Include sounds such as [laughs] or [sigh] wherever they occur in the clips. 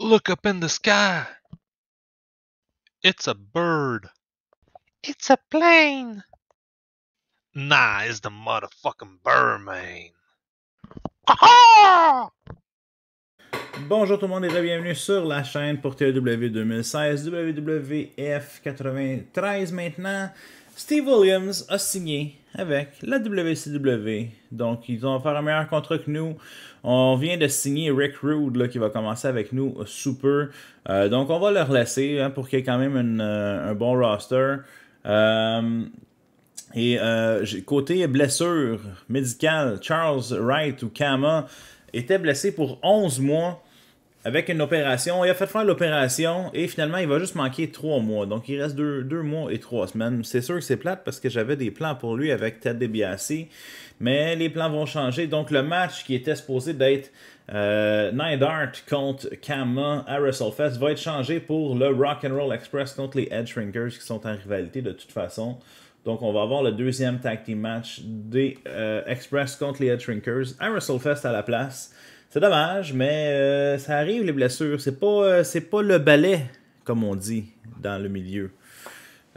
Look up in the sky. It's a bird. It's a plane. Nah, it's the motherfucking Birdman. Ah [laughs] Bonjour tout le monde et bienvenue sur la chaîne pour TW 2016, WWF 93 maintenant. Steve Williams a signé avec la WCW. Donc, ils ont faire un meilleur contrat que nous. On vient de signer Rick Rude qui va commencer avec nous euh, super. Euh, donc, on va leur laisser hein, pour qu'il y ait quand même euh, un bon roster. et côté blessure médicale, Charles Wright ou Kama était blessé pour 11 mois avec une opération. Il a fait faire l'opération et finalement, il va juste manquer trois mois. Donc, il reste deux, mois et trois semaines. C'est sûr que c'est plate parce que j'avais des plans pour lui avec Ted DiBiase, mais les plans vont changer. Donc, le match qui était supposé d'être euh, Neidhart contre Kama à WrestleFest va être changé pour le Rock'n'Roll Express contre les Edge Shrinkers qui sont en rivalité de toute façon. Donc, on va avoir le deuxième tag team match des euh, Express contre les Edge Shrinkers à WrestleFest à la place. C'est dommage, mais euh, ça arrive les blessures. C'est pas, euh, c'est pas le balai, comme on dit dans le milieu.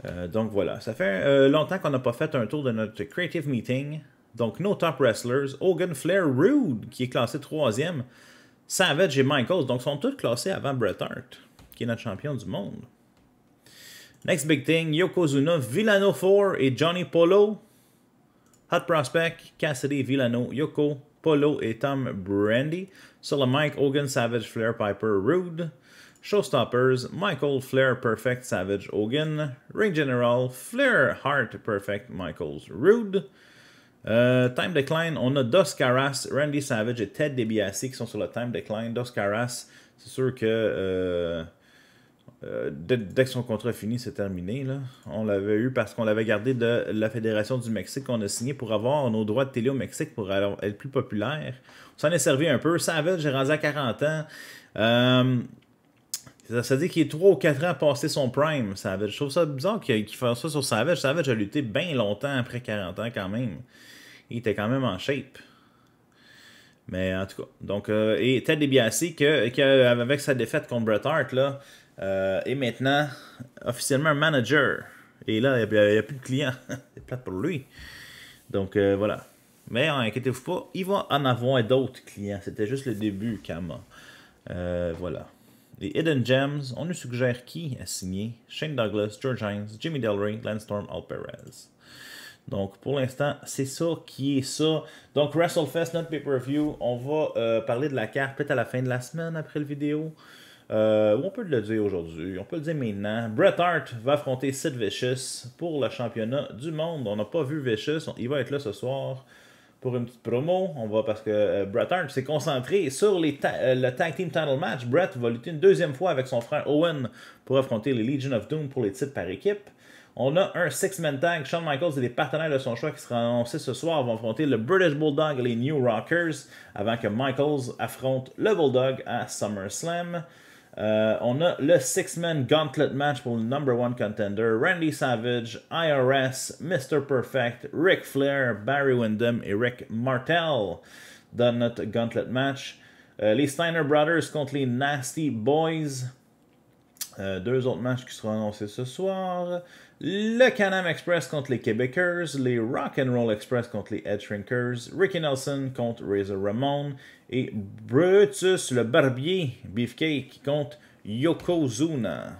Euh, donc voilà, ça fait longtemps qu'on n'a pas fait un tour de notre Creative Meeting. Donc nos top wrestlers, Hogan Flair Rude, qui est classé troisième, Savage et Michaels, donc sont tous classés avant Bret Hart, qui est notre champion du monde. Next Big Thing, Yokozuna, Villano 4 et Johnny Polo. Hot Prospect, Cassidy, Villano, Yoko, Polo et Tom Brandy. Sur le Mike Hogan, Savage, Flair, Piper, Rude. Showstoppers, Michael, Flair, Perfect, Savage, Hogan. Ring General, Flair, Heart Perfect, Michaels, Rude. Euh, time Decline, on a Dos Caras, Randy Savage et Ted DiBiase qui sont sur le Time Decline. Dos Caras, c'est sûr que... Euh, euh, dès, que son contrat fini, c'est terminé. Là. On l'avait eu parce qu'on l'avait gardé de la Fédération du Mexique qu'on a signé pour avoir nos droits de télé au Mexique pour être plus populaire. On s'en est servi un peu. Savage j'ai rendu à 40 ans. Euh, ça, veut dit qu'il est 3 ou 4 ans passé son prime, Savage. Je trouve ça bizarre qu'il fasse ça sur Savage. Savage a lutté bien longtemps après 40 ans quand même. Il était quand même en shape. Mais en tout cas, donc, euh, et Ted DiBiase, que, avec sa défaite contre Bret Hart, là, euh, et maintenant, officiellement manager. Et là, il n'y a, plus de clients. [laughs] C'est plate pour lui. Donc euh, voilà. Mais hein, inquiétez-vous pas, il va en avoir d'autres clients. C'était juste le début, Kama. Euh, voilà. Les Hidden Gems, on nous suggère qui a signé Shane Douglas, George Hines, Jimmy Delray, Landstorm, Al Perez. Donc, pour l'instant, c'est ça qui est ça. Donc, WrestleFest, notre pay-per-view, on va parler de la carte peut-être à la fin de la semaine après le vidéo. Euh, on peut le dire aujourd'hui, on peut le dire maintenant. Bret Hart va affronter Sid Vicious pour le championnat du monde. On n'a pas vu Vicious, il va être là ce soir pour une petite promo. On va parce que euh, Bret Hart s'est concentré sur euh, le tag team title match. Bret va lutter une deuxième fois avec son frère Owen pour affronter les Legion of Doom pour les titres par équipe. On a un six-man tag. Shawn Michaels et les partenaires de son choix qui sera annoncés ce soir vont affronter le British Bulldog et les New Rockers avant que Michaels affronte le Bulldog à SummerSlam. Euh, on a le Six-Man Gauntlet Match pour le number one contender. Randy Savage, IRS, Mr. Perfect, Ric Flair, Barry Windham et Rick Martel dans notre Gauntlet Match. Euh, les Steiner Brothers contre les Nasty Boys. Euh, deux autres matchs qui seront annoncés ce soir. Le Canam Express contre les Québecers, les Rock'n'Roll Roll Express contre les Ed Shrinkers, Ricky Nelson contre Razor Ramon et Brutus le Barbier Beefcake contre Yokozuna.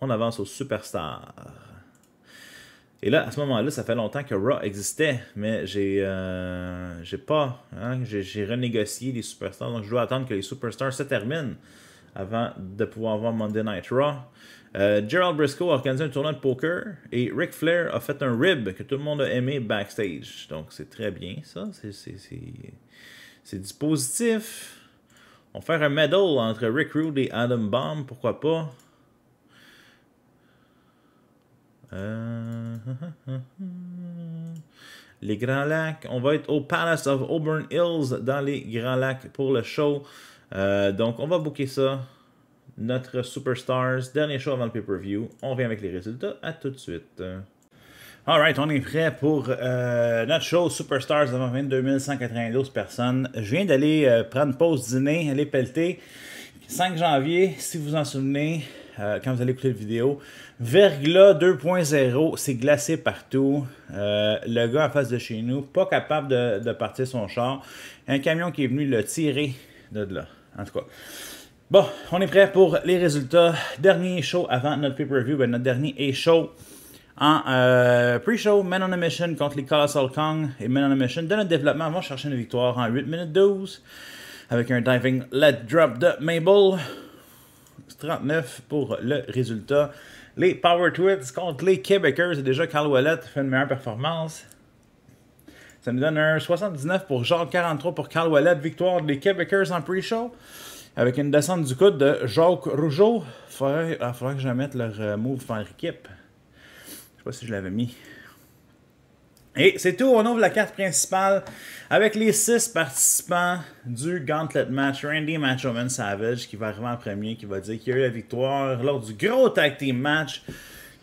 On avance aux superstars. Et là, à ce moment-là, ça fait longtemps que Raw existait, mais j'ai euh, pas, hein, j'ai renégocié les superstars, donc je dois attendre que les superstars se terminent avant de pouvoir voir Monday Night Raw. Euh, Gerald Briscoe a organisé un tournoi de poker et Ric Flair a fait un rib que tout le monde a aimé backstage. Donc c'est très bien ça, c'est du positif. On va faire un medal entre Rick Rude et Adam Bomb, pourquoi pas. Euh, [laughs] les Grands Lacs, on va être au Palace of Auburn Hills dans les Grands Lacs pour le show. Euh, donc on va booker ça notre Superstars, dernier show avant le pay-per-view. On revient avec les résultats. À tout de suite. Alright, on est prêt pour euh, notre show Superstars avant 22 192 personnes. Je viens d'aller euh, prendre pause dîner, aller pelleter. 5 janvier, si vous vous en souvenez, euh, quand vous allez écouter la vidéo. Verglas 2.0, c'est glacé partout. le gars en face de chez nous, pas capable de, de, partir son char. Un camion qui est venu le tirer de là. En tout cas, Bon, on est prêt pour les résultats. Dernier show avant notre pay-per-view. Ben, notre dernier show en euh, pre-show. Men on a Mission contre les Colossal Kong et Men on a Mission de notre développement vont chercher une victoire en 8 minutes 12 avec un diving let drop de Mabel. 39 pour le résultat. Les Power Twits contre les Québecers. et déjà Carl Wallet fait une meilleure performance. Ça me donne un 79 pour Jean, 43 pour Carl Wallet. Victoire des Québécois en pre-show avec une descente du coude de Jacques Rougeau. Il ah, faudrait que je mette leur euh, move par équipe. Je sais pas si je l'avais mis. Et c'est tout, on ouvre la carte principale avec les six participants du Gauntlet Match. Randy Matchoman Savage qui va arriver en premier, qui va dire qu'il a eu la victoire lors du gros tag team match.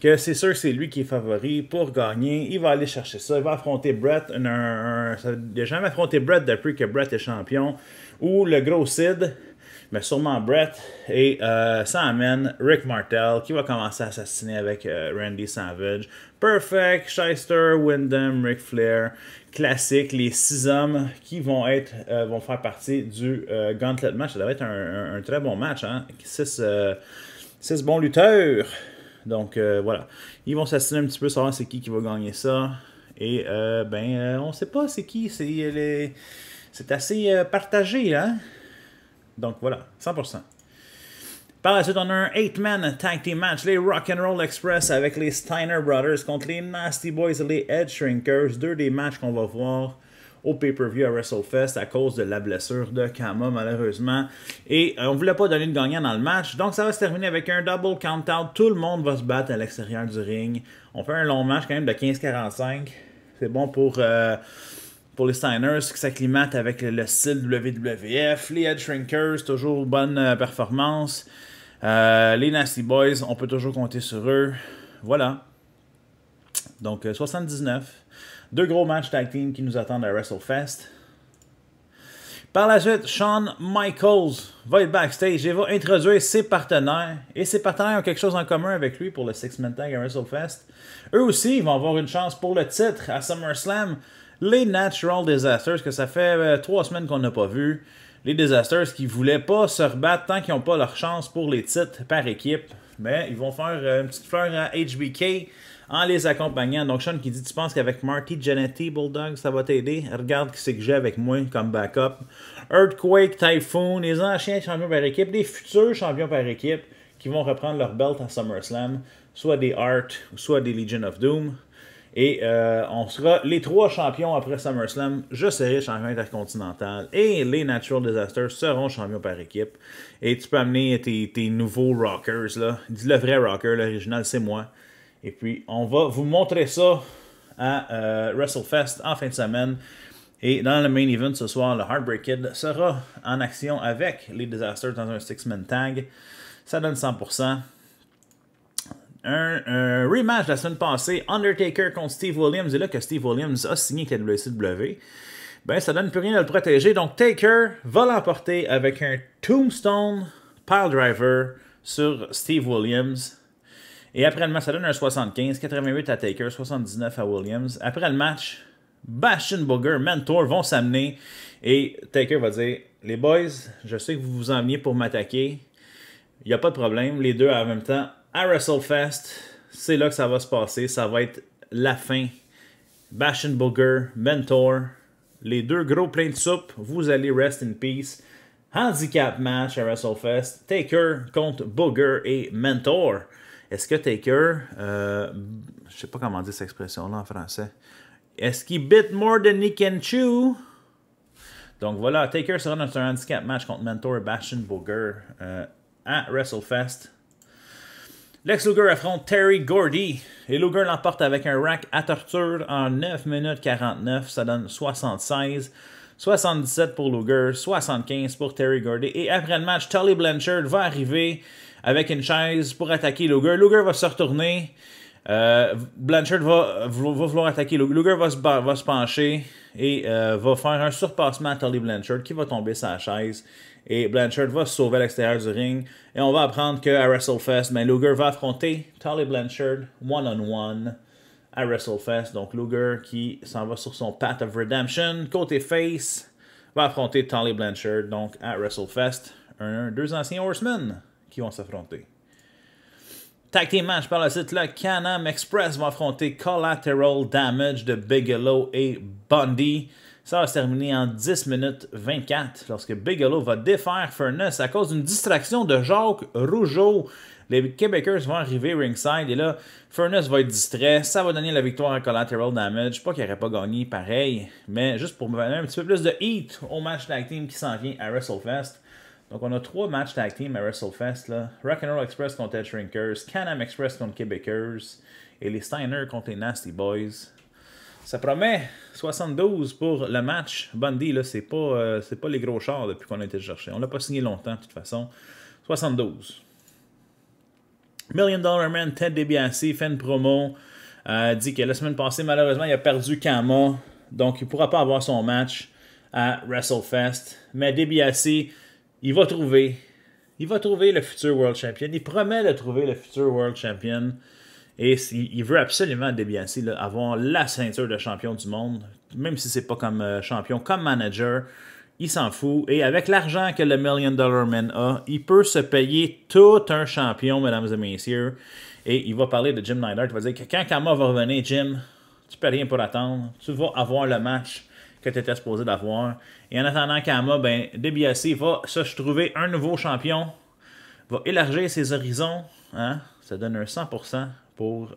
Que c'est sûr que c'est lui qui est favori pour gagner. Il va aller chercher ça. Il va affronter Brett. ça, il n'a jamais affronté Brett depuis que Brett est champion. Ou le gros Sid mais sûrement Brett. Et euh, ça amène Rick Martel qui va commencer à assassiner avec euh, Randy Savage. Perfect, Shyster, Wyndham, Ric Flair, classique, les six hommes qui vont être euh, vont faire partie du Gauntlet match. Ça devrait être un, très bon match, hein? Six, bons lutteurs. Donc voilà. Ils vont s'assassiner un petit peu, savoir c'est qui qui va gagner ça. Et ben on sait pas c'est qui. C'est les. C'est assez partagé, hein? Donc voilà, 100%. Par la suite, on a un 8-man tag team match, les Rock'n'Roll Express avec les Steiner Brothers contre les Nasty Boys et les Edge Shrinkers. Deux des matchs qu'on va voir au pay-per-view à WrestleFest à cause de la blessure de Kama, malheureusement. Et euh, on ne voulait pas donner de gagnant dans le match, donc ça va se terminer avec un double count-out. Tout le monde va se battre à l'extérieur du ring. On fait un long match quand même de 15-45. C'est bon pour euh, pour les Steiners qui s'acclimatent avec le style WWF. Les Head Shrinkers, toujours bonne euh, performance. Euh, les Nasty Boys, on peut toujours compter sur eux. Voilà. Donc, 79. Euh, Deux gros matchs tag team qui nous attendent à WrestleFest. Par la suite, Shawn Michaels va être backstage et va introduire ses partenaires. Et ses partenaires ont quelque chose en commun avec lui pour le Six Man Tag à WrestleFest. Eux aussi, ils vont avoir une chance pour le titre à SummerSlam les Natural Disasters, que ça fait euh, trois semaines qu'on n'a pas vu. Les Disasters qui voulaient pas se rebattre tant qu'ils n'ont pas leur chance pour les titres par équipe. Mais ben, ils vont faire euh, une petite fleur à HBK en les accompagnant. Donc Sean qui dit Tu penses qu'avec Marty Jannetty, Bulldog, ça va t'aider Regarde qui c'est que j'ai avec moi comme backup. Earthquake, Typhoon, les anciens champions par équipe, les futurs champions par équipe qui vont reprendre leur belt à SummerSlam, soit des Art, soit des Legion of Doom. Et euh, on sera les trois champions après SummerSlam. Je serai champion intercontinental et les Natural Disasters seront champions par équipe. Et tu peux amener tes, nouveaux rockers. le vrai rocker, l'original, c'est moi. Et puis, on va vous montrer ça à euh, WrestleFest en fin de semaine. Et dans le main event ce soir, le Heartbreak Kid sera en action avec les Disasters dans un six-man tag. Ça donne 100% un, rematch la semaine passée, Undertaker contre Steve Williams, et là que Steve Williams a signé avec la WCW, ben ça donne plus rien à le protéger. Donc Taker va l'emporter avec un Tombstone Driver sur Steve Williams. Et après le match, ça donne un 75, 88 à Taker, 79 à Williams. Après le match, Bastion Booger, Mentor vont s'amener et Taker va dire Les boys, je sais que vous vous enveniez pour m'attaquer. Il n'y a pas de problème. Les deux en même temps à WrestleFest, c'est là que ça va se passer. Ça va être la fin. Bash and Booger, Mentor, les deux gros pleins de soupe. Vous allez rest in peace. Handicap match à WrestleFest. Taker contre Booger et Mentor. Est-ce que Taker, euh, je sais pas comment dire cette expression-là en français, est-ce qu'il bit more than he can chew? Donc voilà, Taker sera notre handicap match contre Mentor Bastion Booger euh, à WrestleFest. Lex Luger affronte Terry Gordy et Luger l'emporte avec un rack à torture en 9 minutes 49. Ça donne 76. 77 pour Luger, 75 pour Terry Gordy. Et après le match, Tully Blanchard va arriver avec une chaise pour attaquer Luger. Luger va se retourner. Euh, Blanchard va, vouloir attaquer. Luger va se, va se pencher et euh, va faire un surpassement à Tully Blanchard qui va tomber sa chaise. Et Blanchard va se sauver à l'extérieur du ring. Et on va apprendre qu'à WrestleFest, ben, Luger va affronter Tully Blanchard one-on-one à WrestleFest. Donc Luger qui s'en va sur son path of redemption. Côté face, va affronter Tully Blanchard donc à WrestleFest. Un, deux anciens horsemen qui vont s'affronter. Tag team match par le site, là, Canam Express va affronter Collateral Damage de Bigelow et Bundy. Ça va se terminer en 10 minutes 24 lorsque Bigelow va défaire Furness à cause d'une distraction de Jacques Rougeau. Les Québécois vont arriver ringside et là, Furness va être distrait. Ça va donner la victoire à Collateral Damage. Pas qu'il n'aurait pas gagné pareil, mais juste pour me donner un petit peu plus de heat au match tag team qui s'en vient à WrestleFest. Donc, on a trois matchs tag team à WrestleFest. Là. Roll Express contre Ed Shrinkers, can Express contre Québécois et les Steiner contre les Nasty Boys. Ça promet 72 pour le match. Bundy, là, c'est pas, euh, c'est pas les gros chars depuis qu'on a été chercher. On l'a pas signé longtemps, de toute façon. 72. Million Dollar Man, Ted DiBiase, fait une promo. Euh, dit que la semaine passée, malheureusement, il a perdu Kama. Donc, il ne pourra pas avoir son match à WrestleFest. Mais DiBiase il va trouver. Il va trouver le futur World Champion. Il promet de trouver le futur World Champion. Et il veut absolument DiBiase avoir la ceinture de champion du monde, même si c'est pas comme euh, champion, comme manager. Il s'en fout. Et avec l'argent que le Million Dollar Man a, il peut se payer tout un champion, mesdames et messieurs. Et il va parler de Jim Nider. Il va dire que quand Kama va revenir, Jim, tu peux rien pour attendre. Tu vas avoir le match que tu étais supposé d'avoir. Et en attendant Kama, ben, va se trouver un nouveau champion, va élargir ses horizons. Hein. Ça donne un 100% pour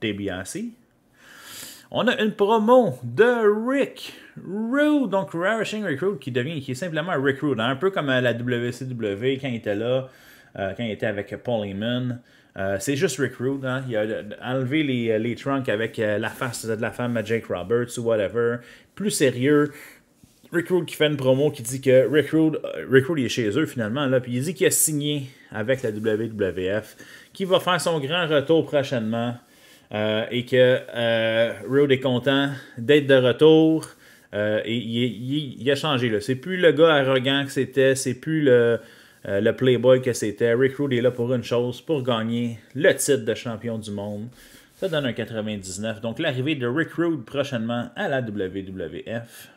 DBSC. On a une promo de Rick Rude, donc Rarishing Recruit, qui devient, qui est simplement Rick Rude, hein. un peu comme euh, la WCW quand il était là, euh, quand il était avec Paul Heyman. Euh, c'est juste Rick Rude. Hein? Il a enlevé euh, les, trunks avec euh, la face de la femme à Jake Roberts ou whatever. Plus sérieux. Rick Rude qui fait une promo qui dit que Rick Rude, est chez eux finalement, là, puis il dit qu'il a signé avec la WWF, qu'il va faire son grand retour prochainement et que Rude est content d'être de retour. et il, il, a changé. C'est plus le gars arrogant que c'était, c'est plus le, euh, le playboy que c'était. Rick Rude est là pour une chose, pour gagner le titre de champion du monde. Ça donne un 99. Donc l'arrivée de Rick Rude prochainement à la WWF.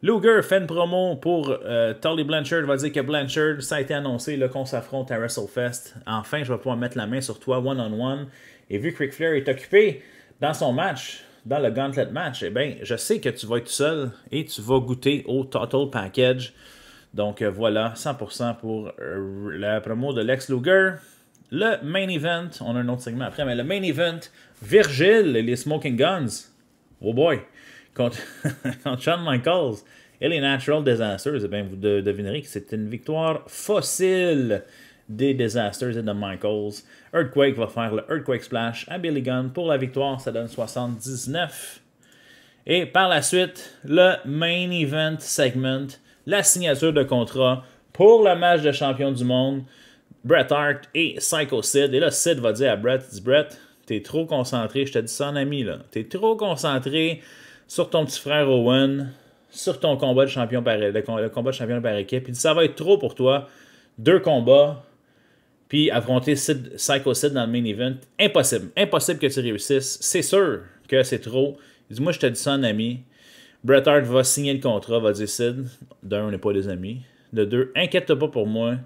Luger fait une promo pour Tolly euh, Tully Blanchard. va dire que Blanchard, ça a été annoncé qu'on s'affronte à WrestleFest. Enfin, je vais pouvoir mettre la main sur toi one-on-one. Et vu que Rick Flair est occupé dans son match, dans le Gauntlet match, eh bien, je sais que tu vas être seul et tu vas goûter au Total Package. Donc euh, voilà, 100% pour euh, la promo de Lex Luger. Le main event, on a un autre segment après, mais le main event, Virgil et les Smoking Guns. Oh boy! Contre, [laughs] contre Shawn Michaels et les Natural Disasters. et eh bien, vous devinerez que c'est une victoire fossile des Disasters et de Michaels. Earthquake va faire le Earthquake Splash à Billy Gunn pour la victoire. Ça donne 79. Et par la suite, le main event segment la signature de contrat pour le match de champion du monde. Bret Hart et Psycho Sid. Et là, Sid va dire à Bret, dis Bret, t'es trop concentré, je te dis ça en ami, là. T'es trop concentré sur ton petit frère Owen, sur ton combat de champion par, le, combat de champion par équipe. Il dit, ça va être trop pour toi. Deux combats, puis affronter Sid, Psycho Sid dans le main event. Impossible. Impossible que tu réussisses. C'est sûr que c'est trop. dis moi, je te dis ça en ami. Bret Hart va signer le contrat, va dire Sid, d'un, on n'est pas des amis. De deux, inquiète pas pour moi.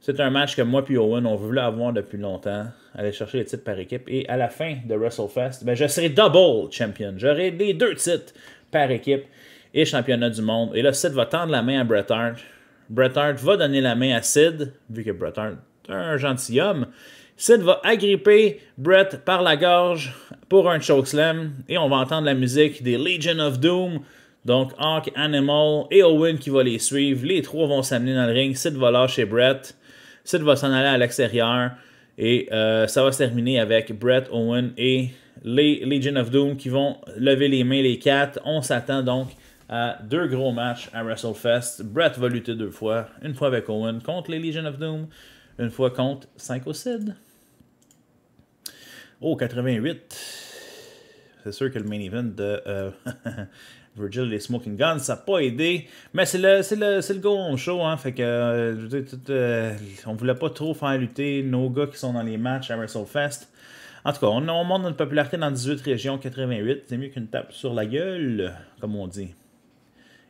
C'est un match que moi et Owen, on voulait avoir depuis longtemps. Aller chercher les titres par équipe. Et à la fin de WrestleFest, ben, je serai double champion. J'aurai les deux titres par équipe et championnat du monde. Et là, Sid va tendre la main à Bret Hart. Bret Hart va donner la main à Sid, vu que Bret Hart est un gentilhomme. Sid va agripper Bret par la gorge pour un chokeslam. Et on va entendre la musique des Legion of Doom. Donc, Hawk, Animal et Owen qui vont les suivre. Les trois vont s'amener dans le ring. Sid va lâcher Brett. Sid va s'en aller à l'extérieur. Et euh, ça va se terminer avec Brett, Owen et les Legion of Doom qui vont lever les mains, les quatre. On s'attend donc à deux gros matchs à WrestleFest. Brett va lutter deux fois. Une fois avec Owen contre les Legion of Doom. Une fois contre Psycho Sid. Oh, 88. C'est sûr que le main event de euh, [laughs] Virgil les Smoking Guns, ça n'a pas aidé. Mais c'est le, c'est le, le go on show, hein. Fait que, euh, euh, on voulait pas trop faire lutter nos gars qui sont dans les matchs à WrestleFest. En tout cas, on, on monte notre popularité dans 18 régions, 88. C'est mieux qu'une tape sur la gueule, comme on dit.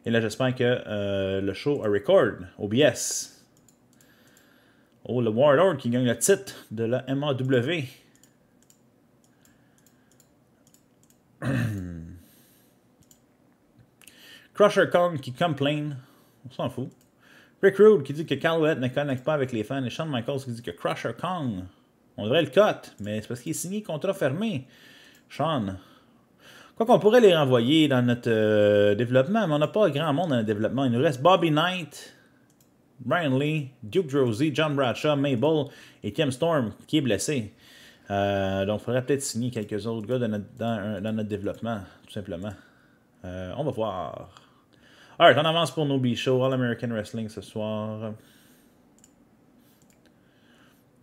Et là, j'espère que euh, le show a record, OBS. Oh, le Warlord qui gagne le titre de la MAW. [clears throat] Crusher Kong qui complain. On s'en fout. Rick Rude qui dit que Calouette ne connecte pas avec les fans. Et Sean Michaels qui dit que Crusher Kong, on devrait le cut, mais c'est parce qu'il est signé contrat fermé. Sean. Quoi qu'on pourrait les renvoyer dans notre euh, développement, mais on n'a pas grand monde dans le développement. Il nous reste Bobby Knight, Brian Lee, Duke Drosy, John Bradshaw, Mabel et Kim Storm qui est blessé. Euh, donc, il faudrait peut-être signer quelques autres gars dans notre, développement, tout simplement. Euh, on va voir. Alright, on avance pour nos B-Show, All-American Wrestling ce soir.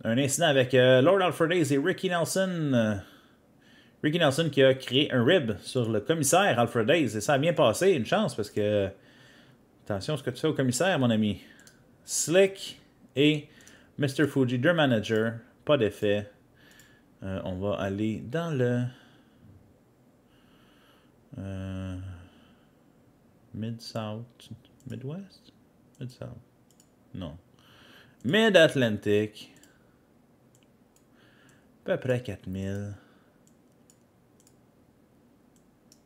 Un incident avec euh, Lord Alfred Hayes et Ricky Nelson. Ricky Nelson qui a créé un rib sur le commissaire Alfred Hayes. Et ça a bien passé, une chance, parce que... Attention ce que tu fais au commissaire, mon ami. Slick et Mr. Fuji, deux manager. Pas d'effet. Euh, on va aller dans le... Euh... Mid-South, Midwest? Mid-South, non. Mid-Atlantic, peu près 4000.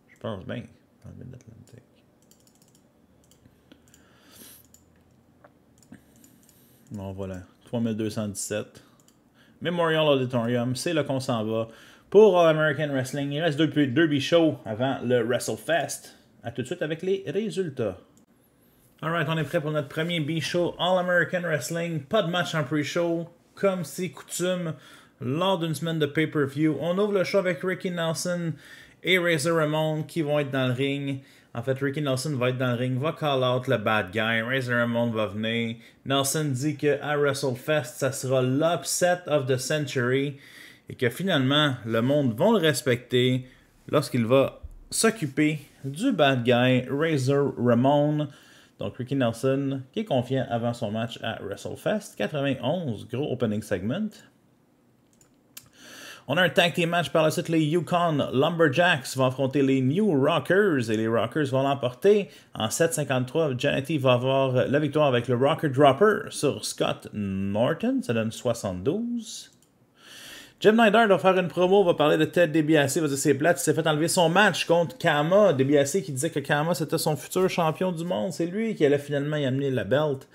Je pense bien dans le Mid-Atlantic. Bon, voilà, 3217. Memorial Auditorium, c'est là qu'on s'en va. Pour All American Wrestling, il reste deux, derby avant le WrestleFest. À tout de suite avec les résultats. Alright, on est prêt pour notre premier B-Show All-American Wrestling. Pas de match en pre-show, comme c'est coutume lors d'une semaine de pay-per-view. On ouvre le show avec Ricky Nelson et Razor Ramon qui vont être dans le ring. En fait, Ricky Nelson va être dans le ring, va call out le bad guy, Razor Ramon va venir. Nelson dit que WrestleFest, ça sera l'upset of the century et que finalement, le monde va le respecter lorsqu'il va s'occuper du bad guy Razor Ramon. Donc Ricky Nelson qui est confiant avant son match à WrestleFest 91, gros opening segment. On a un tag team match par la suite, les Yukon Lumberjacks vont affronter les New Rockers et les Rockers vont l'emporter. En 7.53, Janity va avoir la victoire avec le Rocker Dropper sur Scott Norton, ça donne 72. Jim Dart va faire une promo, va parler de Ted DiBiase, va dire c'est plate, il s'est fait enlever son match contre Kama. DiBiase qui disait que Kama c'était son futur champion du monde, c'est lui qui allait finalement y amener la belt.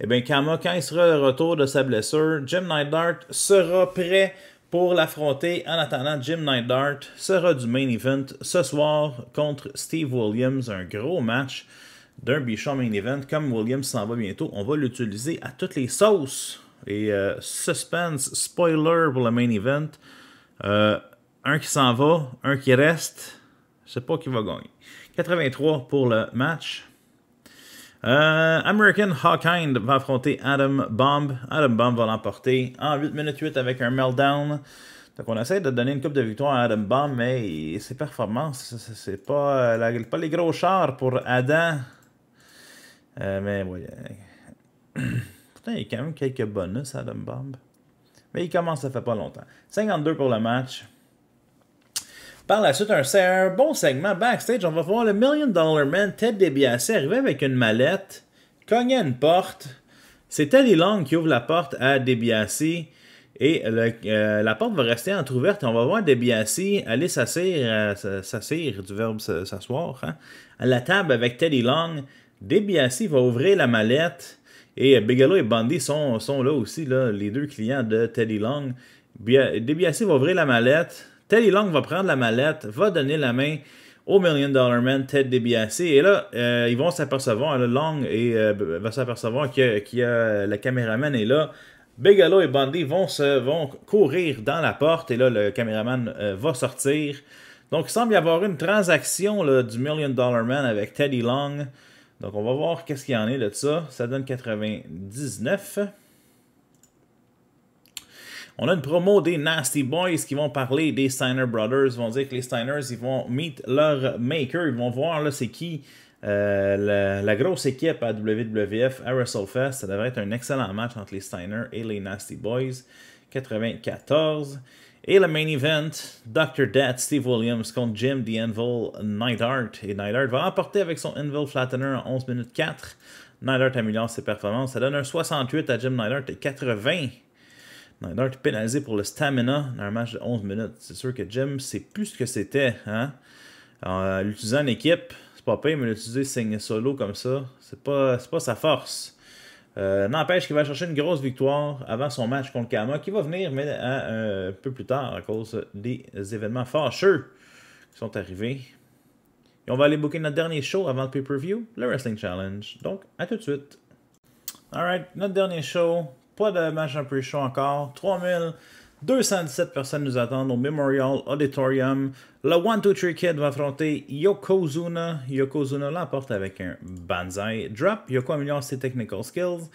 Eh bien, Kama, quand il sera de retour de sa blessure, Jim Dart sera prêt pour l'affronter. En attendant, Jim Dart sera du main event ce soir contre Steve Williams, un gros match d'un Bichon main event. Comme Williams s'en va bientôt, on va l'utiliser à toutes les sauces. Et euh, suspense, spoiler pour le main event. Euh, un qui s'en va, un qui reste. Je sais pas qui va gagner. 83 pour le match. Euh, American Hawkind va affronter Adam Bomb. Adam Bomb va l'emporter en 8 minutes 8 avec un meltdown. Donc on essaie de donner une coupe de victoire à Adam Bomb, mais ses performances, c'est pas, pas les gros chars pour Adam. mais voyez. [clears throat] il y a quand même quelques bonus Adam Bomb. Mais il commence, ça fait pas longtemps. 52 pour le match. Par la suite, un, bon segment backstage. On va voir le Million Dollar Man, Ted DiBiase, arriver avec une mallette, cogner une porte. C'est Teddy Long qui ouvre la porte à DiBiase. Et euh, la porte va rester entr'ouverte. On va voir DiBiase aller s'asseoir. Euh, s'asseoir, du verbe s'asseoir, hein, à la table avec Teddy Long. DiBiase va ouvrir la mallette et euh, Bigelow et Bundy sont, là aussi, les deux clients de Teddy Long. Debiasi va ouvrir la mallette. Teddy Long va prendre la mallette, va donner la main au Million Dollar Man Ted Debiasi. Et là, euh, ils vont s'apercevoir, Long et, euh, va s'apercevoir que, le caméraman est là. Bigelow et Bundy vont, se, vont courir dans la porte et là, le caméraman va sortir. Donc, il semble y avoir une transaction du Million Dollar Man avec Teddy Long. Donc, on va voir qu'est-ce qu'il y en est de ça. Ça donne 99. On a une promo des Nasty Boys qui vont parler des Steiner Brothers. Ils vont dire que les Steiners, ils vont meet leur maker. Ils vont voir là c'est qui euh, la, grosse équipe à WWF, à WrestleFest. Ça devrait être un excellent match entre les Steiners et les Nasty Boys. 94. Et le main event, Dr. Death, Steve Williams contre Jim The Anvil, Art. Et Art va emporter avec son Anvil Flattener en 11 minutes 4. Neidhart améliore ses performances. Ça donne un 68 à Jim Art et 80. Neidhart est pénalisé pour le stamina dans un match de 11 minutes. C'est sûr que Jim, c'est plus ce que c'était. Hein? Euh, l'utiliser en équipe, c'est pas payé, mais l'utiliser solo comme ça, c'est pas, pas sa force. Euh, n'empêche qu'il va chercher une grosse victoire avant son match contre Kama, qui va venir, mais hein, un peu plus tard à cause des événements fâcheux qui sont arrivés. Et on va aller booker notre dernier show avant le pay-per-view, le Wrestling Challenge. Donc, à tout de suite. Alright, notre dernier show. Pas de match un peu chaud encore. 3000 217 personnes nous attendent au Memorial Auditorium. Le One 2 3 Kid va affronter Yokozuna. Yokozuna l'emporte avec un Banzai Drop. Yoko améliore ses technical skills.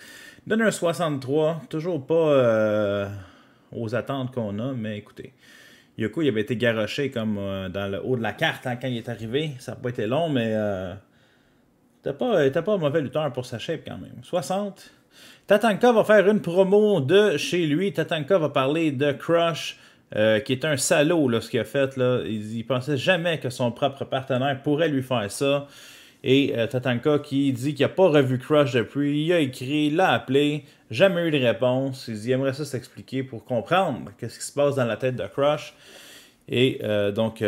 Donne un 63. Toujours pas euh, aux attentes qu'on a, mais écoutez. Yoko, il avait été garoché comme euh, dans le haut de la carte hein, quand il est arrivé. Ça n'a pas été long, mais. Euh, T'as pas, pas un mauvais lutteur pour sa shape quand même. 60. Tatanka va faire une promo de chez lui. Tatanka va parler de Crush, euh, qui est un salaud, là, ce qu'il a fait. Là. Il, y pensait jamais que son propre partenaire pourrait lui faire ça. Et euh, Tatanka qui dit qu'il n'a pas revu Crush depuis, il a écrit, l'a appelé, jamais eu de réponse. Il aimerait ça s'expliquer pour comprendre quest ce qui se passe dans la tête de Crush. Et euh, donc,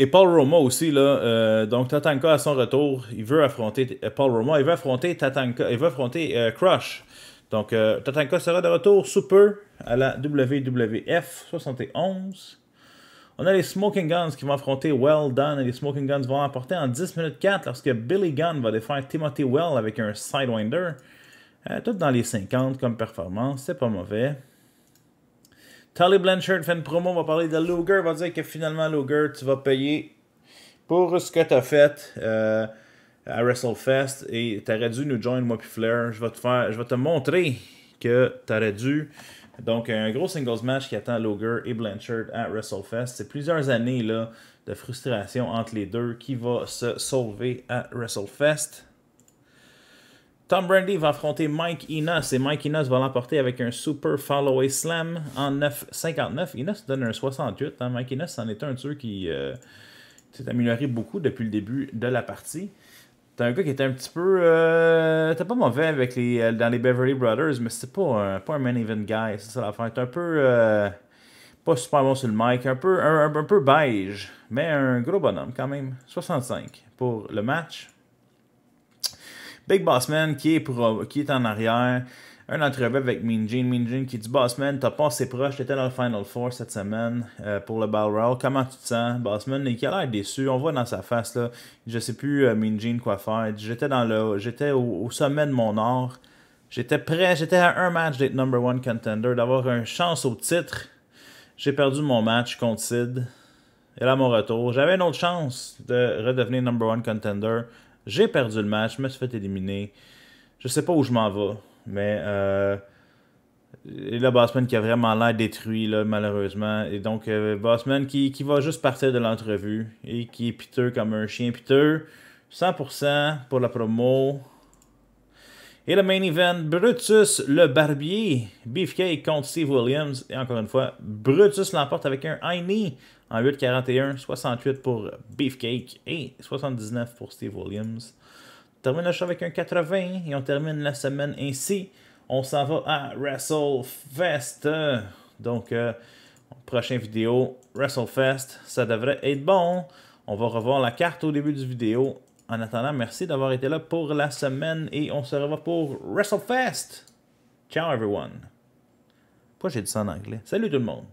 et Paul Roma aussi, là, euh, donc Tatanka à son retour, il veut affronter euh, Paul Roma, il veut affronter Tatanka, il veut affronter euh, Crush. Donc Tatanka sera de retour super à la WWF 71. On a les Smoking Guns qui vont affronter Well Done et les Smoking Guns vont apporter en 10 minutes 4 lorsque Billy Gunn va défaire Timothy Well avec un Sidewinder. tout dans les 50 comme performance, c'est pas mauvais. Tully Blanchard fait une promo, on va parler de Luger, va dire que finalement, Luger, tu vas payer pour ce que tu as fait euh, à WrestleFest et tu aurais dû nous joindre, moi puis Flair. Je vais te, faire, je vais te montrer que tu aurais dû. Donc, un gros singles match qui attend Luger et Blanchard à WrestleFest. C'est plusieurs années là, de frustration entre les deux qui va se sauver à WrestleFest. Tom Brandy va affronter Mike Inos et Mike Inos va l'emporter avec un super follow slam en 9,59. Inos donne un 68. Hein. Mike Inos, en est un de qui euh, s'est amélioré beaucoup depuis le début de la partie. T'as un gars qui était un petit peu. Euh, t'es pas mauvais avec les, euh, dans les Beverly Brothers, mais c'est pas un, man un event guy, c'est ça l'affaire. T'es un peu. pas super bon sur le Mike, un peu beige, mais un gros bonhomme quand même. 65 pour le match. Big Bossman, qui est, euh, qui est en arrière. Un entrevue avec Mean Gene. Mean qui dit Bossman, t'as pas assez proche, J'étais dans le Final Four cette semaine euh, pour le Battle Royale. Comment tu te sens Bossman? qui a l'air déçu. On voit dans sa face, là, je sais plus Min euh, Mean quoi faire. J'étais dans le, j'étais au, sommet de mon art. J'étais prêt, j'étais à un match d'être number one contender, d'avoir une chance au titre. J'ai perdu mon match contre Sid. Et là, mon retour, j'avais une autre chance de redevenir number one contender. J'ai perdu le match, je me suis fait éliminer. Je sais pas où je m'en vais, mais euh, et Bossman qui a vraiment l'air détruit, là, malheureusement. Et donc, euh, Bossman qui, va juste partir de l'entrevue et qui est piteux comme un chien piteux. 100% pour la promo. Et le main event, Brutus le barbier. Beefcake contre Steve Williams. Et encore une fois, Brutus l'emporte avec un high en 8,41, 68 pour Beefcake et 79 pour Steve Williams. On termine le show avec un 80 et on termine la semaine ainsi. On s'en va à WrestleFest. Donc, euh, prochaine vidéo, WrestleFest, ça devrait être bon. On va revoir la carte au début du vidéo. En attendant, merci d'avoir été là pour la semaine et on se revoit pour WrestleFest. Ciao everyone. Pourquoi j'ai dit ça en anglais? Salut tout le monde.